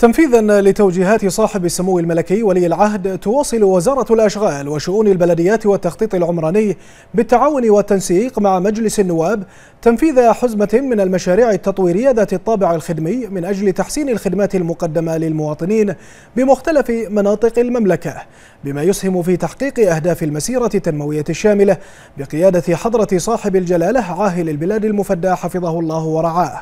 تنفيذا لتوجيهات صاحب السمو الملكي ولي العهد تواصل وزارة الأشغال وشؤون البلديات والتخطيط العمراني بالتعاون والتنسيق مع مجلس النواب تنفيذ حزمة من المشاريع التطويرية ذات الطابع الخدمي من أجل تحسين الخدمات المقدمة للمواطنين بمختلف مناطق المملكة بما يسهم في تحقيق أهداف المسيرة التنموية الشاملة بقيادة حضرة صاحب الجلالة عاهل البلاد المفدى حفظه الله ورعاه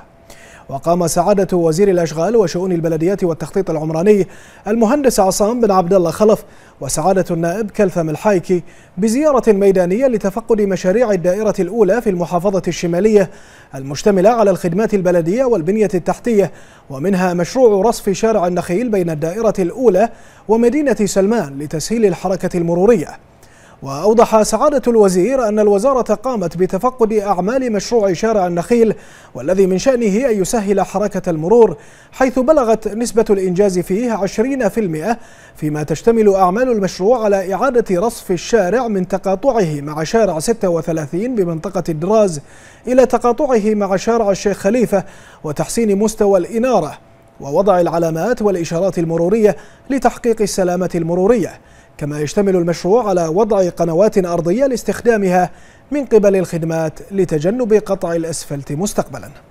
وقام سعادة وزير الأشغال وشؤون البلديات والتخطيط العمراني المهندس عصام بن عبد الله خلف وسعادة النائب كلثم الحايكي بزيارة ميدانية لتفقد مشاريع الدائرة الأولى في المحافظة الشمالية المشتملة على الخدمات البلدية والبنية التحتية ومنها مشروع رصف شارع النخيل بين الدائرة الأولى ومدينة سلمان لتسهيل الحركة المرورية وأوضح سعادة الوزير أن الوزارة قامت بتفقد أعمال مشروع شارع النخيل والذي من شأنه أن يسهل حركة المرور حيث بلغت نسبة الإنجاز فيه 20% فيما تشتمل أعمال المشروع على إعادة رصف الشارع من تقاطعه مع شارع 36 بمنطقة الدراز إلى تقاطعه مع شارع الشيخ خليفة وتحسين مستوى الإنارة ووضع العلامات والإشارات المرورية لتحقيق السلامة المرورية كما يشتمل المشروع على وضع قنوات أرضية لاستخدامها من قبل الخدمات لتجنب قطع الأسفلت مستقبلاً